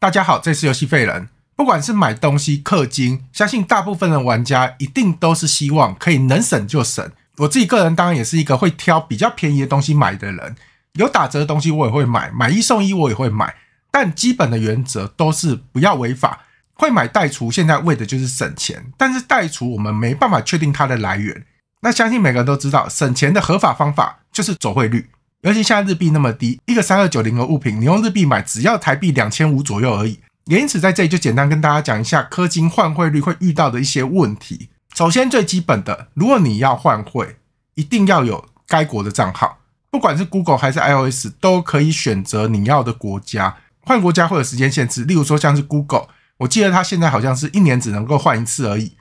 大家好，这次游戏废人，不管是买东西氪金，相信大部分的玩家一定都是希望可以能省就省。我自己个人当然也是一个会挑比较便宜的东西买的人，有打折的东西我也会买，买一送一我也会买。但基本的原则都是不要违法，会买代除，现在为的就是省钱。但是代除我们没办法确定它的来源，那相信每个人都知道，省钱的合法方法就是走汇率。尤其现在日币那么低，一个三二九零的物品，你用日币买，只要台币两千五左右而已。也因此在这里就简单跟大家讲一下，氪金换汇率会遇到的一些问题。首先最基本的，如果你要换汇，一定要有该国的账号，不管是 Google 还是 iOS，都可以选择你要的国家。换国家会有时间限制，例如说像是 Google，我记得它现在好像是一年只能够换一次而已。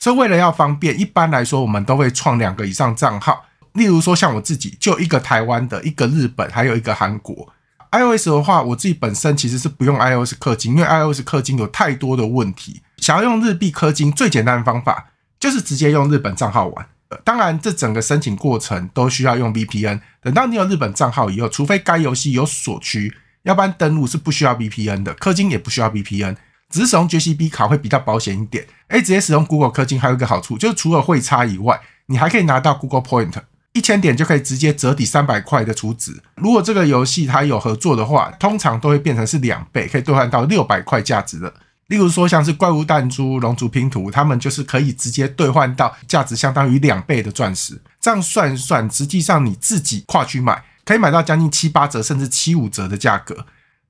所以为了要方便，一般来说我们都会创两个以上账号。例如说，像我自己，就一个台湾的，一个日本，还有一个韩国。iOS 的话，我自己本身其实是不用 iOS 氪金，因为 iOS 氪金有太多的问题。想要用日币氪金，最简单的方法就是直接用日本账号玩。当然，这整个申请过程都需要用 VPN。等到你有日本账号以后，除非该游戏有所需，要不然登录是不需要 VPN 的，氪金也不需要 VPN，只是使用 JCB 卡会比较保险一点。哎，直接使用 Google 氪金还有一个好处，就是除了会差以外，你还可以拿到 Google Point。一千点就可以直接折抵三百块的储值。如果这个游戏它有合作的话，通常都会变成是两倍，可以兑换到六百块价值的。例如说像是怪物弹珠、龙族拼图，他们就是可以直接兑换到价值相当于两倍的钻石。这样算一算，实际上你自己跨区买，可以买到将近七八折甚至七五折的价格。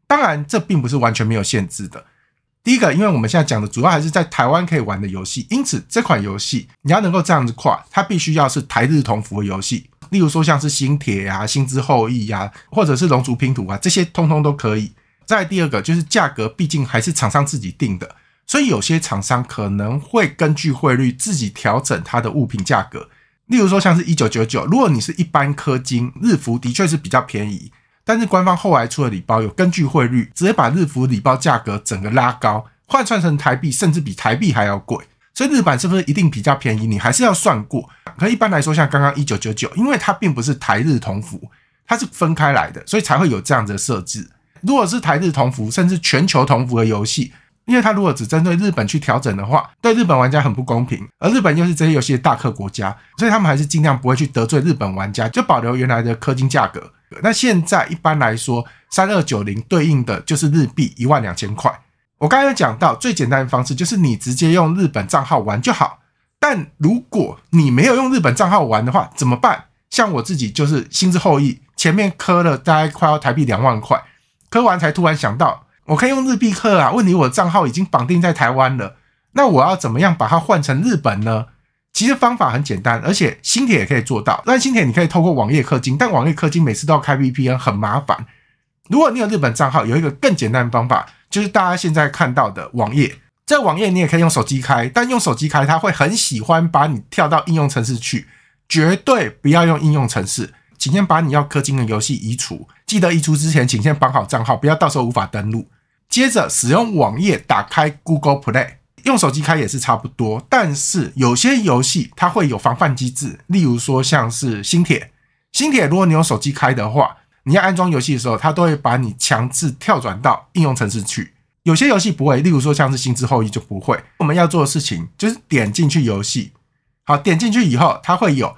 当然，这并不是完全没有限制的。第一个，因为我们现在讲的主要还是在台湾可以玩的游戏，因此这款游戏你要能够这样子跨，它必须要是台日同服的游戏。例如说像是星铁呀、星之后裔呀，或者是龙族拼图啊，这些通通都可以。再第二个就是价格，毕竟还是厂商自己定的，所以有些厂商可能会根据汇率自己调整它的物品价格。例如说像是一九九九，如果你是一般氪金日服，的确是比较便宜。但是官方后来出的礼包有根据汇率，直接把日服礼包价格整个拉高，换算成台币甚至比台币还要贵。所以日版是不是一定比较便宜？你还是要算过。可一般来说，像刚刚一九九九，因为它并不是台日同服，它是分开来的，所以才会有这样子的设置。如果是台日同服，甚至全球同服的游戏。因为它如果只针对日本去调整的话，对日本玩家很不公平，而日本又是这些游戏的大客国家，所以他们还是尽量不会去得罪日本玩家，就保留原来的氪金价格。那现在一般来说，三二九零对应的就是日币一万两千块。我刚有讲到最简单的方式就是你直接用日本账号玩就好，但如果你没有用日本账号玩的话怎么办？像我自己就是《心之后裔》，前面磕了大概快要台币两万块，磕完才突然想到。我可以用日币氪啊？问题我的账号已经绑定在台湾了，那我要怎么样把它换成日本呢？其实方法很简单，而且新铁也可以做到。但新铁你可以透过网页氪金，但网页氪金每次都要开 VPN，很麻烦。如果你有日本账号，有一个更简单的方法，就是大家现在看到的网页。这网页你也可以用手机开，但用手机开它会很喜欢把你跳到应用程式去，绝对不要用应用程式。请先把你要氪金的游戏移除，记得移除之前请先绑好账号，不要到时候无法登录。接着使用网页打开 Google Play，用手机开也是差不多。但是有些游戏它会有防范机制，例如说像是《星铁》。《星铁》如果你用手机开的话，你要安装游戏的时候，它都会把你强制跳转到应用程式去。有些游戏不会，例如说像是《星之后裔》就不会。我们要做的事情就是点进去游戏。好，点进去以后，它会有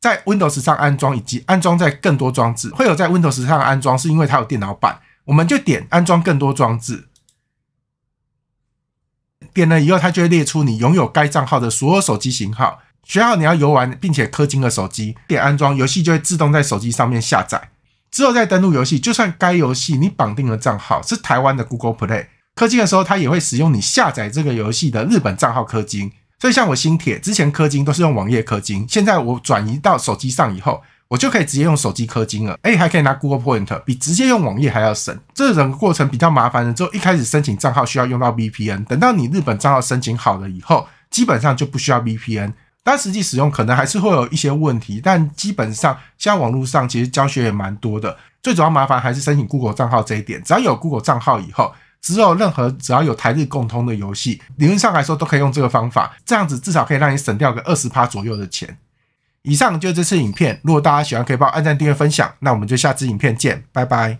在 Windows 上安装，以及安装在更多装置。会有在 Windows 上安装，是因为它有电脑版。我们就点安装更多装置，点了以后，它就会列出你拥有该账号的所有手机型号。选好你要游玩并且氪金的手机，点安装游戏就会自动在手机上面下载，之后再登录游戏。就算该游戏你绑定了账号是台湾的 Google Play，氪金的时候它也会使用你下载这个游戏的日本账号氪金。所以像我星铁之前氪金都是用网页氪金，现在我转移到手机上以后。我就可以直接用手机氪金了，哎，还可以拿 Google Point，比直接用网页还要省。这整个过程比较麻烦的，之后一开始申请账号需要用到 VPN，等到你日本账号申请好了以后，基本上就不需要 VPN。但实际使用可能还是会有一些问题，但基本上像网络上其实教学也蛮多的。最主要麻烦还是申请 Google 账号这一点，只要有 Google 账号以后，只有任何只要有台日共通的游戏，理论上来说都可以用这个方法，这样子至少可以让你省掉个二十趴左右的钱。以上就是这次影片，如果大家喜欢，可以帮我按赞、订阅、分享。那我们就下次影片见，拜拜。